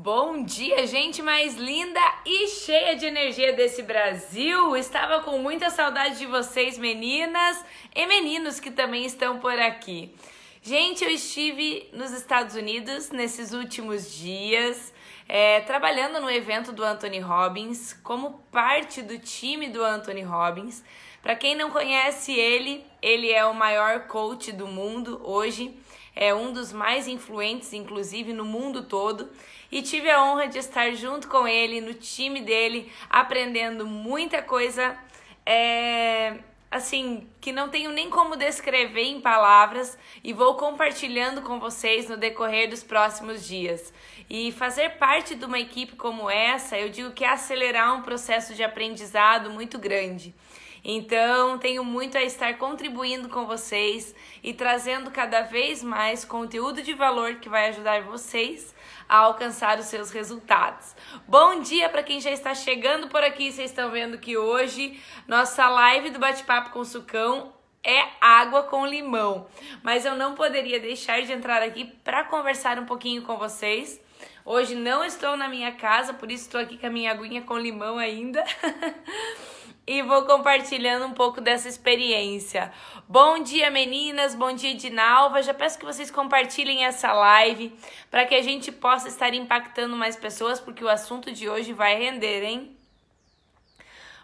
Bom dia, gente mais linda e cheia de energia desse Brasil. Estava com muita saudade de vocês, meninas e meninos que também estão por aqui. Gente, eu estive nos Estados Unidos nesses últimos dias, é, trabalhando no evento do Anthony Robbins, como parte do time do Anthony Robbins. Para quem não conhece ele, ele é o maior coach do mundo hoje é um dos mais influentes, inclusive, no mundo todo, e tive a honra de estar junto com ele, no time dele, aprendendo muita coisa. É, assim, que não tenho nem como descrever em palavras e vou compartilhando com vocês no decorrer dos próximos dias. E fazer parte de uma equipe como essa, eu digo que é acelerar um processo de aprendizado muito grande. Então, tenho muito a estar contribuindo com vocês e trazendo cada vez mais conteúdo de valor que vai ajudar vocês a alcançar os seus resultados. Bom dia para quem já está chegando por aqui. Vocês estão vendo que hoje nossa live do bate-papo com o Sucão é água com limão. Mas eu não poderia deixar de entrar aqui para conversar um pouquinho com vocês. Hoje não estou na minha casa, por isso estou aqui com a minha aguinha com limão ainda. e vou compartilhando um pouco dessa experiência. Bom dia, meninas, bom dia, Dinalva. Já peço que vocês compartilhem essa live para que a gente possa estar impactando mais pessoas, porque o assunto de hoje vai render, hein?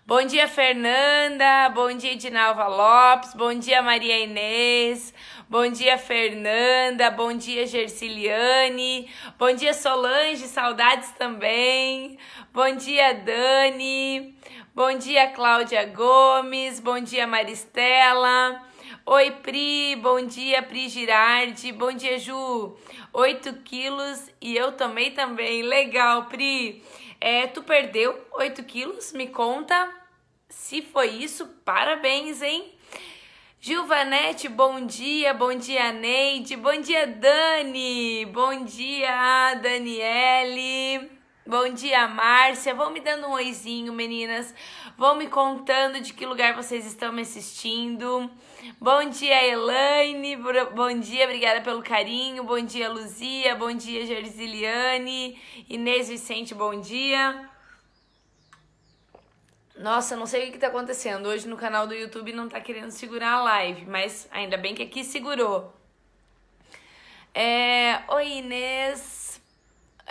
Bom dia, Fernanda. Bom dia, Dinalva Lopes. Bom dia, Maria Inês. Bom dia, Fernanda. Bom dia, Gerciliane. Bom dia, Solange. Saudades também. Bom dia, Dani. Bom dia, Cláudia Gomes. Bom dia, Maristela. Oi, Pri. Bom dia, Pri Girardi. Bom dia, Ju. 8 quilos e eu tomei também. Legal, Pri. É, tu perdeu 8 quilos? Me conta. Se foi isso, parabéns, hein? Gilvanete, bom dia, bom dia Neide, bom dia Dani, bom dia Daniele. Bom dia, Márcia. Vão me dando um oizinho, meninas. Vão me contando de que lugar vocês estão me assistindo. Bom dia, Elaine. Bom dia, obrigada pelo carinho. Bom dia, Luzia. Bom dia, Gersiliane. Inês Vicente, bom dia. Nossa, não sei o que está acontecendo. Hoje no canal do YouTube não está querendo segurar a live, mas ainda bem que aqui segurou. É... Oi, Inês.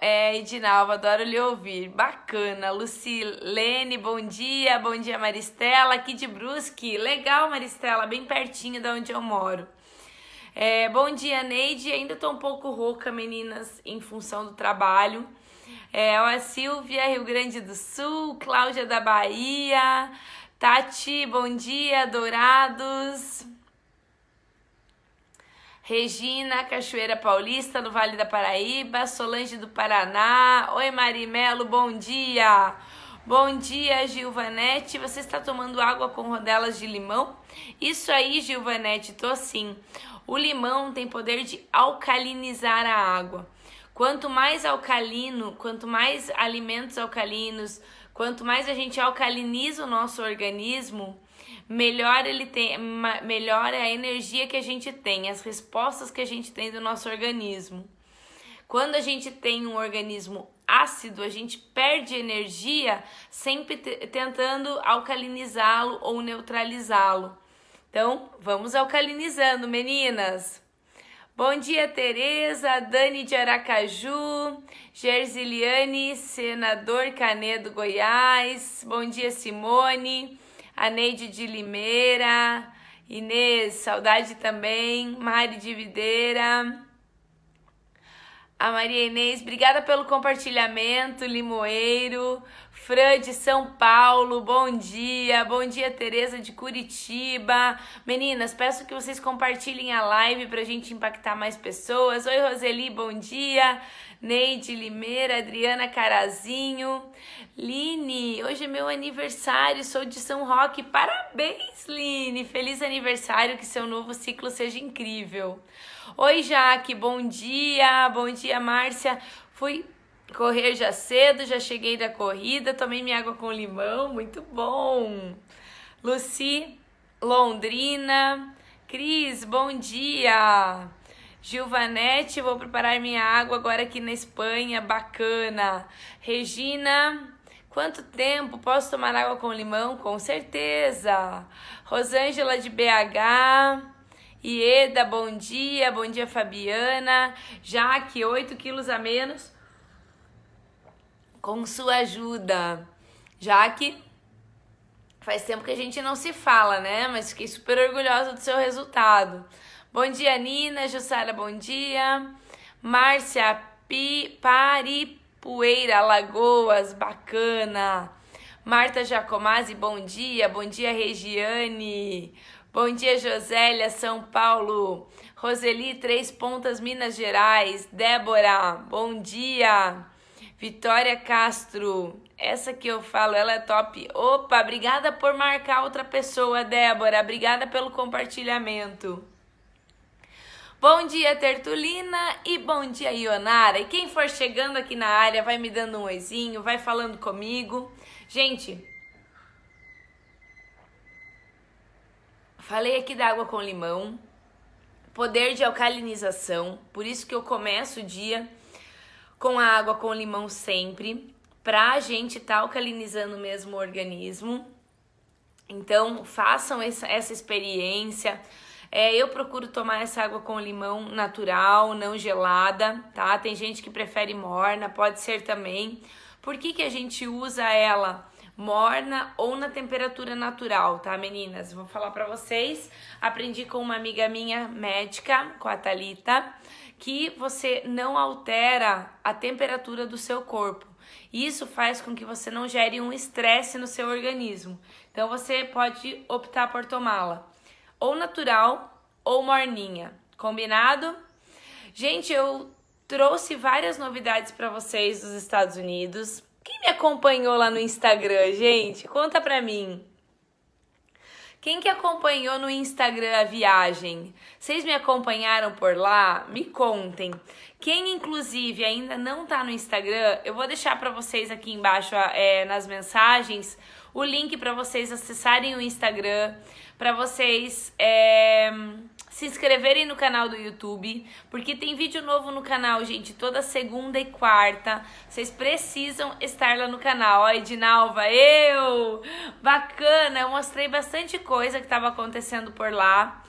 É, Edinalva, adoro lhe ouvir. Bacana. Lucilene, bom dia. Bom dia, Maristela, aqui de Brusque. Legal, Maristela, bem pertinho da onde eu moro. É, bom dia, Neide. Ainda tô um pouco rouca, meninas, em função do trabalho. É, a Silvia, Rio Grande do Sul, Cláudia da Bahia, Tati, bom dia, Dourados. Regina, Cachoeira Paulista, no Vale da Paraíba, Solange do Paraná. Oi, Marimelo, bom dia! Bom dia, Gilvanete. Você está tomando água com rodelas de limão? Isso aí, Gilvanete, tô sim. O limão tem poder de alcalinizar a água. Quanto mais alcalino, quanto mais alimentos alcalinos, quanto mais a gente alcaliniza o nosso organismo, melhor ele tem, melhor é a energia que a gente tem, as respostas que a gente tem do nosso organismo. Quando a gente tem um organismo ácido, a gente perde energia sempre tentando alcalinizá-lo ou neutralizá-lo. Então, vamos alcalinizando, meninas! Bom dia, Tereza, Dani de Aracaju, Gersiliane, senador Canedo Goiás. Bom dia, Simone, Aneide de Limeira, Inês, saudade também, Mari de Videira. A Maria Inês, obrigada pelo compartilhamento, Limoeiro. Fran de São Paulo, bom dia. Bom dia, Tereza de Curitiba. Meninas, peço que vocês compartilhem a live para a gente impactar mais pessoas. Oi, Roseli, bom dia. Neide Limeira, Adriana Carazinho. Line, hoje é meu aniversário, sou de São Roque. Parabéns, Line. Feliz aniversário, que seu novo ciclo seja incrível. Oi, Jaque, bom dia. Bom dia, Márcia. Fui correr já cedo, já cheguei da corrida, tomei minha água com limão, muito bom. Luci, Londrina. Cris, bom dia. Gilvanete, vou preparar minha água agora aqui na Espanha, bacana. Regina, Quanto tempo posso tomar água com limão? Com certeza. Rosângela de BH. Ieda, bom dia. Bom dia, Fabiana. Jaque, 8 quilos a menos. Com sua ajuda. Jaque, faz tempo que a gente não se fala, né? Mas fiquei super orgulhosa do seu resultado. Bom dia, Nina. Jussara, bom dia. Márcia Pi, Paripueira, Lagoas, bacana. Marta Jacomazzi, bom dia. Bom dia, Regiane. Bom dia, Josélia, São Paulo. Roseli, Três Pontas, Minas Gerais. Débora, bom dia. Vitória Castro, essa que eu falo, ela é top. Opa, obrigada por marcar outra pessoa, Débora. Obrigada pelo compartilhamento. Bom dia, Tertulina, e bom dia, Ionara. E quem for chegando aqui na área, vai me dando um oizinho, vai falando comigo. Gente, Falei aqui da água com limão, poder de alcalinização, por isso que eu começo o dia com a água com limão sempre, pra gente estar tá alcalinizando mesmo o organismo. Então, façam essa, essa experiência. É, eu procuro tomar essa água com limão natural, não gelada, tá? Tem gente que prefere morna, pode ser também. Por que, que a gente usa ela? morna ou na temperatura natural, tá, meninas? Vou falar para vocês. Aprendi com uma amiga minha médica, com a Thalita, que você não altera a temperatura do seu corpo. Isso faz com que você não gere um estresse no seu organismo. Então você pode optar por tomá-la ou natural ou morninha. Combinado? Gente, eu trouxe várias novidades para vocês dos Estados Unidos. Quem me acompanhou lá no Instagram, gente? Conta pra mim. Quem que acompanhou no Instagram a viagem? Vocês me acompanharam por lá? Me contem. Quem, inclusive, ainda não tá no Instagram, eu vou deixar para vocês aqui embaixo é, nas mensagens o link para vocês acessarem o Instagram, para vocês é, se inscreverem no canal do YouTube, porque tem vídeo novo no canal, gente, toda segunda e quarta. Vocês precisam estar lá no canal. Ó, Edinalva, eu! Bacana, eu mostrei bastante coisa que estava acontecendo por lá.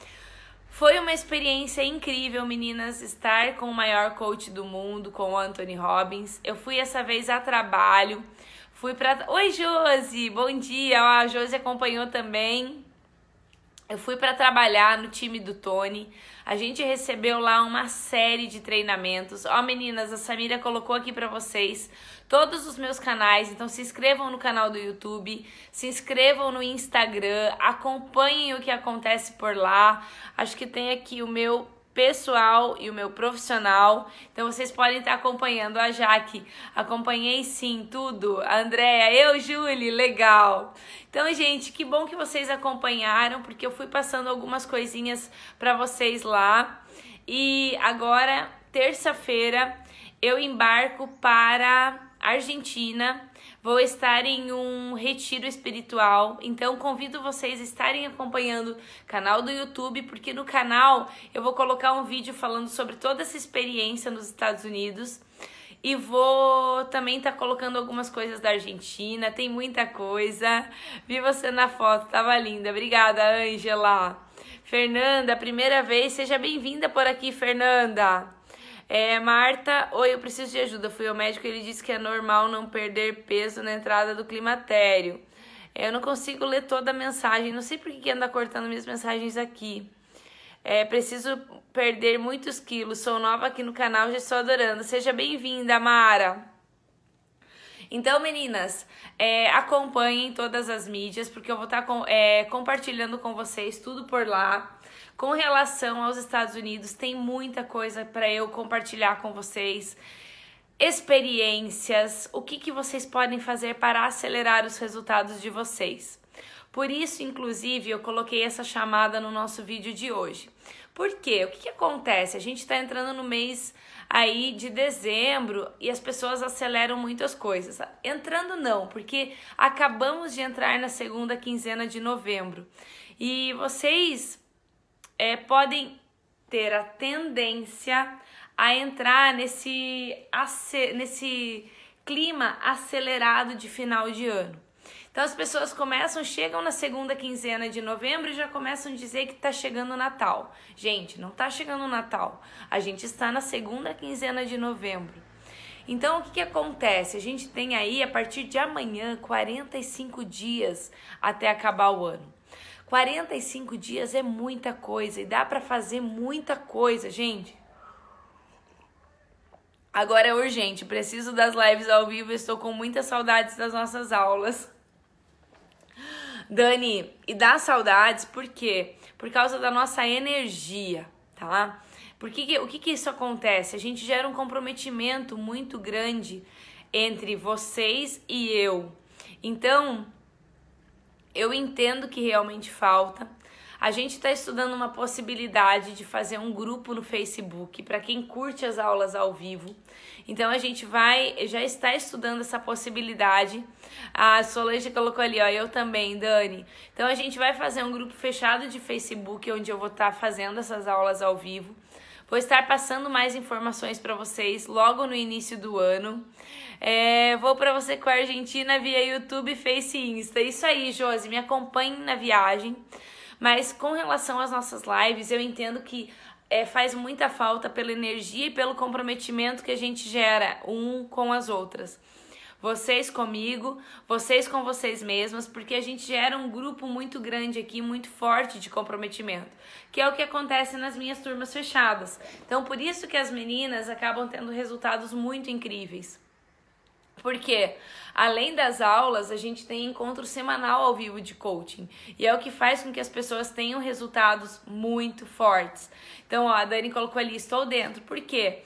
Foi uma experiência incrível, meninas, estar com o maior coach do mundo, com o Anthony Robbins. Eu fui essa vez a trabalho, Fui pra. Oi, Josi! Bom dia! Ó, a Josi acompanhou também. Eu fui para trabalhar no time do Tony. A gente recebeu lá uma série de treinamentos. Ó, meninas, a Samira colocou aqui para vocês todos os meus canais. Então se inscrevam no canal do YouTube, se inscrevam no Instagram, acompanhem o que acontece por lá. Acho que tem aqui o meu pessoal e o meu profissional. Então vocês podem estar acompanhando a Jaque. Acompanhei sim tudo. A Andrea, eu, Julie, legal. Então, gente, que bom que vocês acompanharam, porque eu fui passando algumas coisinhas para vocês lá. E agora, terça-feira, eu embarco para Argentina. Vou estar em um retiro espiritual, então convido vocês a estarem acompanhando o canal do YouTube, porque no canal eu vou colocar um vídeo falando sobre toda essa experiência nos Estados Unidos. E vou também estar tá colocando algumas coisas da Argentina, tem muita coisa. Vi você na foto, tava linda. Obrigada, Ângela. Fernanda, primeira vez, seja bem-vinda por aqui, Fernanda. É, Marta, oi, eu preciso de ajuda. Fui ao médico e ele disse que é normal não perder peso na entrada do climatério. É, eu não consigo ler toda a mensagem, não sei por que anda cortando minhas mensagens aqui. É, preciso perder muitos quilos, sou nova aqui no canal, já estou adorando. Seja bem-vinda, Mara! Então, meninas, é, acompanhem todas as mídias, porque eu vou estar tá com, é, compartilhando com vocês tudo por lá. Com relação aos Estados Unidos, tem muita coisa para eu compartilhar com vocês. Experiências, o que, que vocês podem fazer para acelerar os resultados de vocês. Por isso, inclusive, eu coloquei essa chamada no nosso vídeo de hoje. Por quê? O que, que acontece? A gente está entrando no mês aí de dezembro e as pessoas aceleram muitas coisas. Entrando não, porque acabamos de entrar na segunda quinzena de novembro. E vocês é, podem ter a tendência a entrar nesse, nesse clima acelerado de final de ano. Então as pessoas começam, chegam na segunda quinzena de novembro e já começam a dizer que está chegando o Natal. Gente, não está chegando o Natal. A gente está na segunda quinzena de novembro. Então o que, que acontece? A gente tem aí a partir de amanhã 45 dias até acabar o ano. 45 dias é muita coisa e dá para fazer muita coisa, gente. Agora é urgente, preciso das lives ao vivo, estou com muitas saudades das nossas aulas. Dani, e dá saudades por quê? Por causa da nossa energia, tá? Porque o que, que isso acontece? A gente gera um comprometimento muito grande entre vocês e eu. Então, eu entendo que realmente falta. A gente está estudando uma possibilidade de fazer um grupo no Facebook para quem curte as aulas ao vivo. Então a gente vai, já está estudando essa possibilidade. A Solange colocou ali, ó, eu também, Dani. Então a gente vai fazer um grupo fechado de Facebook onde eu vou estar tá fazendo essas aulas ao vivo. Vou estar passando mais informações para vocês logo no início do ano. É, vou para você com a Argentina via YouTube, Face e Insta. É isso aí, Josi, me acompanhe na viagem. Mas com relação às nossas lives, eu entendo que é, faz muita falta pela energia e pelo comprometimento que a gente gera um com as outras. Vocês comigo, vocês com vocês mesmas, porque a gente gera um grupo muito grande aqui, muito forte de comprometimento, que é o que acontece nas minhas turmas fechadas. Então, por isso que as meninas acabam tendo resultados muito incríveis. Porque além das aulas, a gente tem encontro semanal ao vivo de coaching. E é o que faz com que as pessoas tenham resultados muito fortes. Então, ó, a Dani colocou ali, estou dentro. Por quê?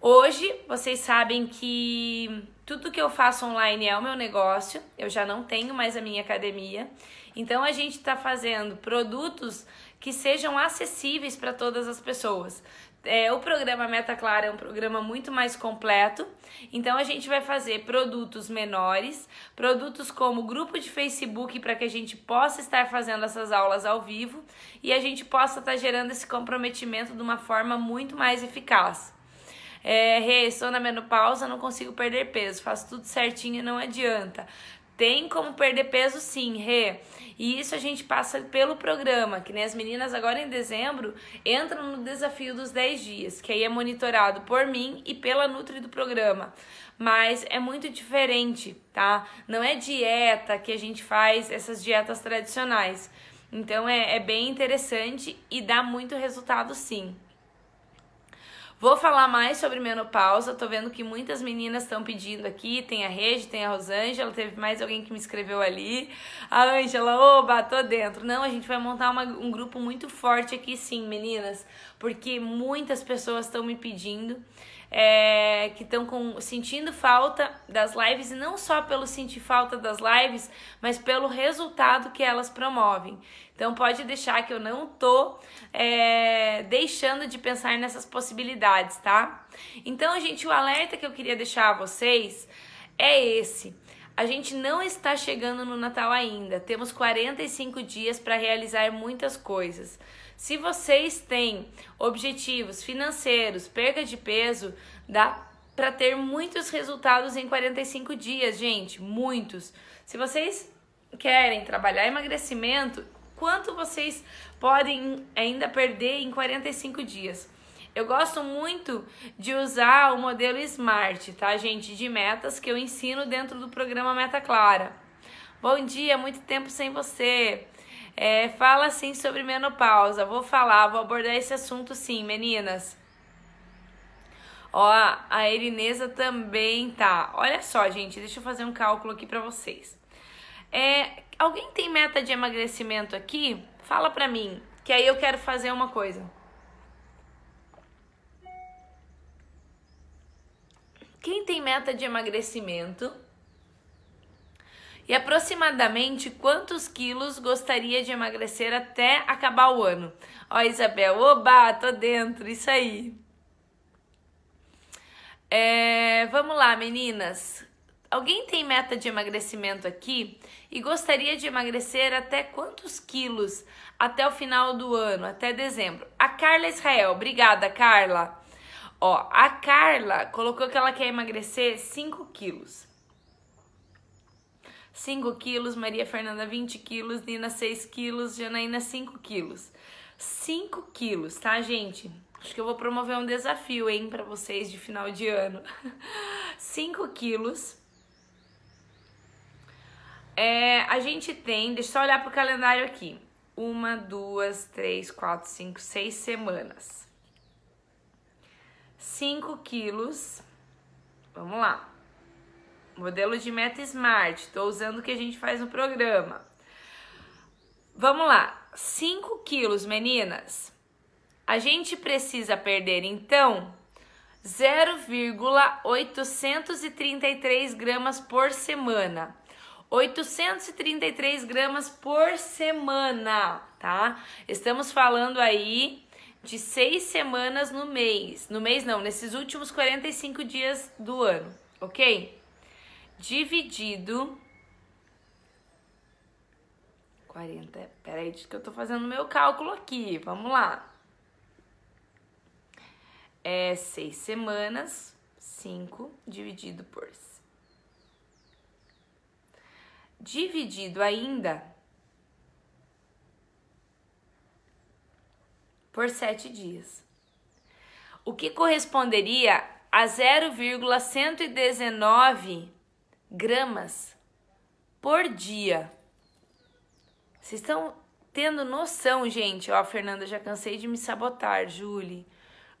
Hoje, vocês sabem que tudo que eu faço online é o meu negócio, eu já não tenho mais a minha academia. Então a gente está fazendo produtos que sejam acessíveis para todas as pessoas. É, o programa Meta Clara é um programa muito mais completo, então a gente vai fazer produtos menores, produtos como grupo de Facebook para que a gente possa estar fazendo essas aulas ao vivo e a gente possa estar tá gerando esse comprometimento de uma forma muito mais eficaz é, estou na menopausa, não consigo perder peso, faço tudo certinho e não adianta. Tem como perder peso sim, Rê. E isso a gente passa pelo programa, que nem né, as meninas agora em dezembro entram no desafio dos 10 dias, que aí é monitorado por mim e pela Nutri do programa. Mas é muito diferente, tá? Não é dieta que a gente faz essas dietas tradicionais. Então é, é bem interessante e dá muito resultado sim. Vou falar mais sobre menopausa, tô vendo que muitas meninas estão pedindo aqui, tem a Rede, tem a Rosângela, teve mais alguém que me escreveu ali. A Ângela, oba, tô dentro. Não, a gente vai montar uma, um grupo muito forte aqui sim, meninas, porque muitas pessoas estão me pedindo é, que estão sentindo falta das lives e não só pelo sentir falta das lives, mas pelo resultado que elas promovem. Então pode deixar que eu não tô é, deixando de pensar nessas possibilidades, tá? Então, gente, o alerta que eu queria deixar a vocês é esse. A gente não está chegando no Natal ainda. Temos 45 dias para realizar muitas coisas. Se vocês têm objetivos financeiros, perda de peso, dá para ter muitos resultados em 45 dias, gente, muitos. Se vocês querem trabalhar emagrecimento, quanto vocês podem ainda perder em 45 dias? Eu gosto muito de usar o modelo SMART, tá, gente? De metas que eu ensino dentro do programa Meta Clara. Bom dia, muito tempo sem você. É, fala sim sobre menopausa. Vou falar, vou abordar esse assunto sim, meninas. Ó, a Erinesa também tá. Olha só, gente, deixa eu fazer um cálculo aqui para vocês. É, alguém tem meta de emagrecimento aqui? Fala pra mim, que aí eu quero fazer uma coisa. Quem tem meta de emagrecimento e aproximadamente quantos quilos gostaria de emagrecer até acabar o ano? Ó, Isabel, oba, tô dentro, isso aí. É, vamos lá, meninas. Alguém tem meta de emagrecimento aqui e gostaria de emagrecer até quantos quilos até o final do ano, até dezembro? A Carla Israel, obrigada, Carla. Ó, a Carla colocou que ela quer emagrecer 5 quilos. 5 quilos, Maria Fernanda 20 quilos, Nina 6 quilos, Janaína 5 quilos. 5 quilos, tá, gente? Acho que eu vou promover um desafio, hein, pra vocês de final de ano. 5 quilos. É, a gente tem, deixa eu só olhar pro calendário aqui. Uma, duas, três, quatro, cinco, seis semanas. 5 quilos. Vamos lá. Modelo de meta Smart, estou usando o que a gente faz no programa. Vamos lá, 5 quilos, meninas. A gente precisa perder, então, 0,833 gramas por semana. 833 gramas por semana, tá? Estamos falando aí de seis semanas no mês. No mês não, nesses últimos 45 dias do ano, ok? dividido 40. Peraí, que eu tô fazendo meu cálculo aqui. Vamos lá. É seis semanas, 5 dividido por. Dividido ainda por sete dias. O que corresponderia a 0,119 gramas por dia. Vocês estão tendo noção, gente? Ó, Fernanda, já cansei de me sabotar, Julie.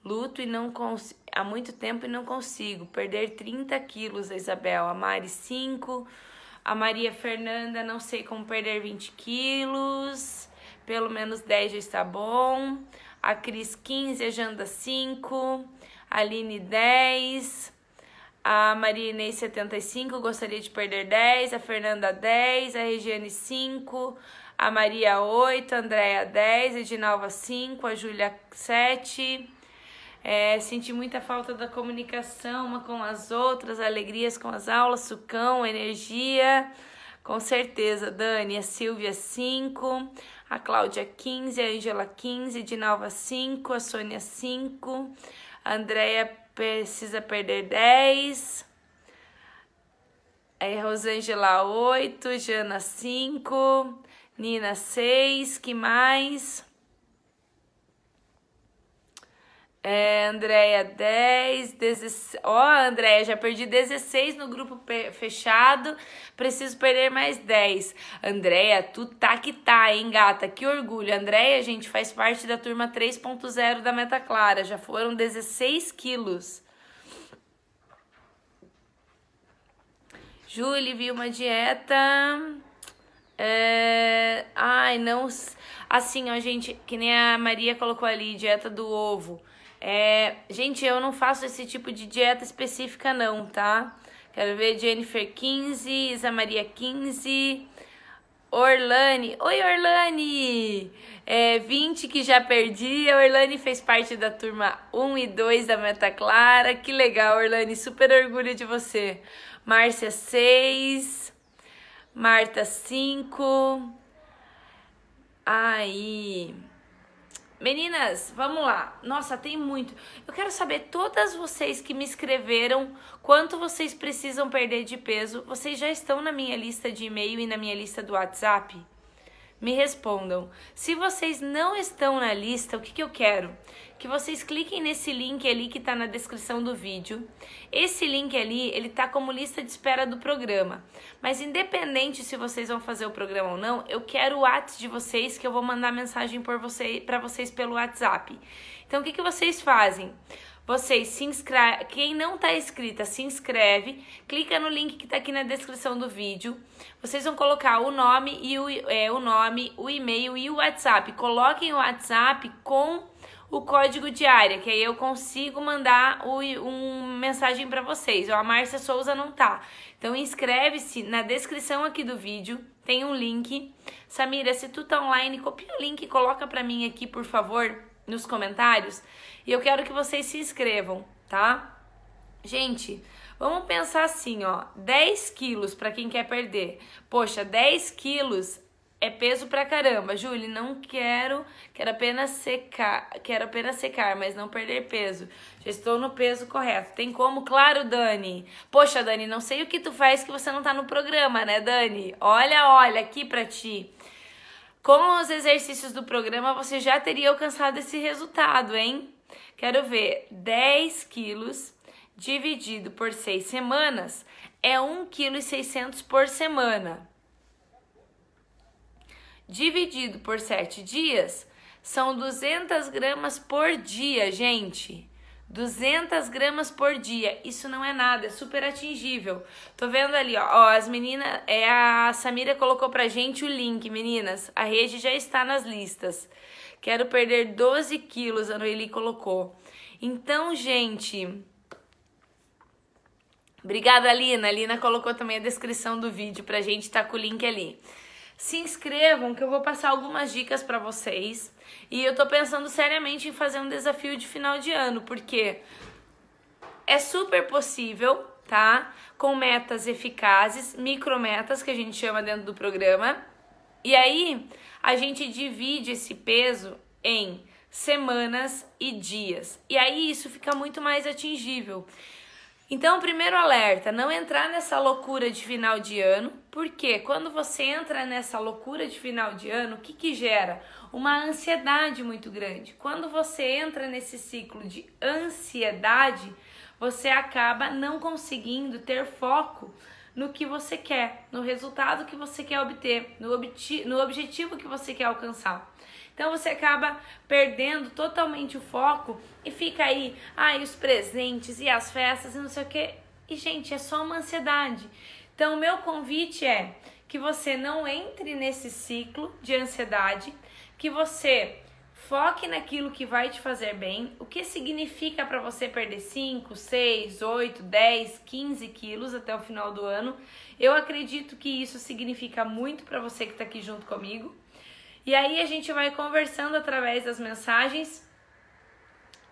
Luto e não cons... há muito tempo e não consigo. Perder 30 quilos, a Isabel. A Mari, 5. A Maria Fernanda, não sei como perder 20 quilos. Pelo menos 10 já está bom. A Cris, 15. A Janda, 5. A Aline, 10. A Maria Inês, 75, gostaria de perder 10. A Fernanda, 10. A Regiane, 5. A Maria, 8. A Andréia, 10. A Edinalva, 5. A Júlia, 7. É, senti muita falta da comunicação uma com as outras, alegrias com as aulas, sucão, energia. Com certeza, Dani. A Silvia, 5. A Cláudia, 15. A Angela, 15. A Edinalva 5. A Sônia, 5. A Andréia, precisa perder 10. Aí, é, Rosângela, 8. Jana, 5. Nina, 6. Que mais? É, Andréia, 10, 16. Ó, oh, Andréia, já perdi 16 no grupo fechado. Preciso perder mais 10. Andréia, tu tá que tá, hein, gata? Que orgulho. Andréia, gente, faz parte da turma 3.0 da Meta Clara. Já foram 16 quilos. Julie viu uma dieta. É... Ai, não. Assim, ó, gente, que nem a Maria colocou ali, dieta do ovo. É, gente, eu não faço esse tipo de dieta específica não, tá? Quero ver Jennifer 15, Isa Maria 15, Orlane. Oi, Orlane! É, 20 que já perdi. A Orlane fez parte da turma 1 e 2 da Meta Clara. Que legal, Orlane. Super orgulho de você. Márcia 6. Marta 5. Aí. Meninas, vamos lá. Nossa, tem muito. Eu quero saber, todas vocês que me escreveram, quanto vocês precisam perder de peso, vocês já estão na minha lista de e-mail e na minha lista do WhatsApp? Me respondam. Se vocês não estão na lista, o que, que eu quero? Que vocês cliquem nesse link ali que está na descrição do vídeo. Esse link ali, ele está como lista de espera do programa. Mas independente se vocês vão fazer o programa ou não, eu quero o WhatsApp de vocês que eu vou mandar mensagem por você, para vocês pelo WhatsApp. Então o que, que vocês fazem? Vocês se inscreve, quem não está inscrita, se inscreve, clica no link que está aqui na descrição do vídeo. Vocês vão colocar o nome e o, é, o nome, o e-mail e o WhatsApp. Coloquem o WhatsApp com o código de área, que aí eu consigo mandar o, um mensagem para vocês. a Márcia Souza não tá. Então inscreve-se na descrição aqui do vídeo, tem um link. Samira, se tu tá online, copia o link e coloca para mim aqui, por favor, nos comentários e eu quero que vocês se inscrevam, tá? Gente, vamos pensar assim, ó, 10 quilos para quem quer perder. Poxa, 10 quilos é peso pra caramba. Júlia, não quero, quero apenas secar, quero apenas secar, mas não perder peso. Já estou no peso correto. Tem como? Claro, Dani. Poxa, Dani, não sei o que tu faz que você não tá no programa, né, Dani? Olha, olha aqui pra ti. Com os exercícios do programa, você já teria alcançado esse resultado, hein? Quero ver 10 quilos dividido por 6 semanas é 1,6 kg por semana. Dividido por 7 dias são 200 gramas por dia, gente. 200 gramas por dia. Isso não é nada, é super atingível. Tô vendo ali, ó, ó as meninas, é a Samira colocou pra gente o link, meninas. A rede já está nas listas. Quero perder 12 quilos, a Noeli colocou. Então, gente, Obrigada, Lina. A Lina colocou também a descrição do vídeo pra gente, tá com o link ali se inscrevam que eu vou passar algumas dicas para vocês. E eu tô pensando seriamente em fazer um desafio de final de ano, porque é super possível, tá? Com metas eficazes, micrometas que a gente chama dentro do programa. E aí, a gente divide esse peso em semanas e dias. E aí isso fica muito mais atingível. Então, primeiro alerta, não entrar nessa loucura de final de ano, porque quando você entra nessa loucura de final de ano, o que, que gera? Uma ansiedade muito grande. Quando você entra nesse ciclo de ansiedade, você acaba não conseguindo ter foco no que você quer, no resultado que você quer obter, no, obti no objetivo que você quer alcançar. Então você acaba perdendo totalmente o foco e fica aí, ai, ah, os presentes e as festas e não sei o que. E gente, é só uma ansiedade. Então, o meu convite é que você não entre nesse ciclo de ansiedade, que você foque naquilo que vai te fazer bem. O que significa para você perder 5, 6, 8, 10, 15 quilos até o final do ano? Eu acredito que isso significa muito para você que está aqui junto comigo. E aí a gente vai conversando através das mensagens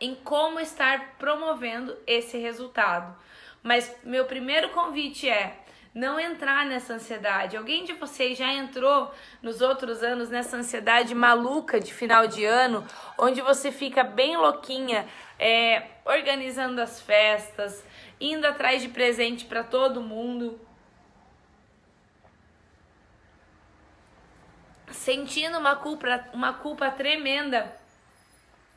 em como estar promovendo esse resultado. Mas meu primeiro convite é não entrar nessa ansiedade. Alguém de vocês já entrou nos outros anos nessa ansiedade maluca de final de ano, onde você fica bem louquinha, é, organizando as festas, indo atrás de presente para todo mundo? sentindo uma culpa, uma culpa tremenda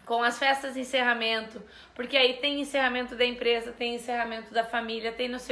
com as festas de encerramento, porque aí tem encerramento da empresa, tem encerramento da família, tem no seu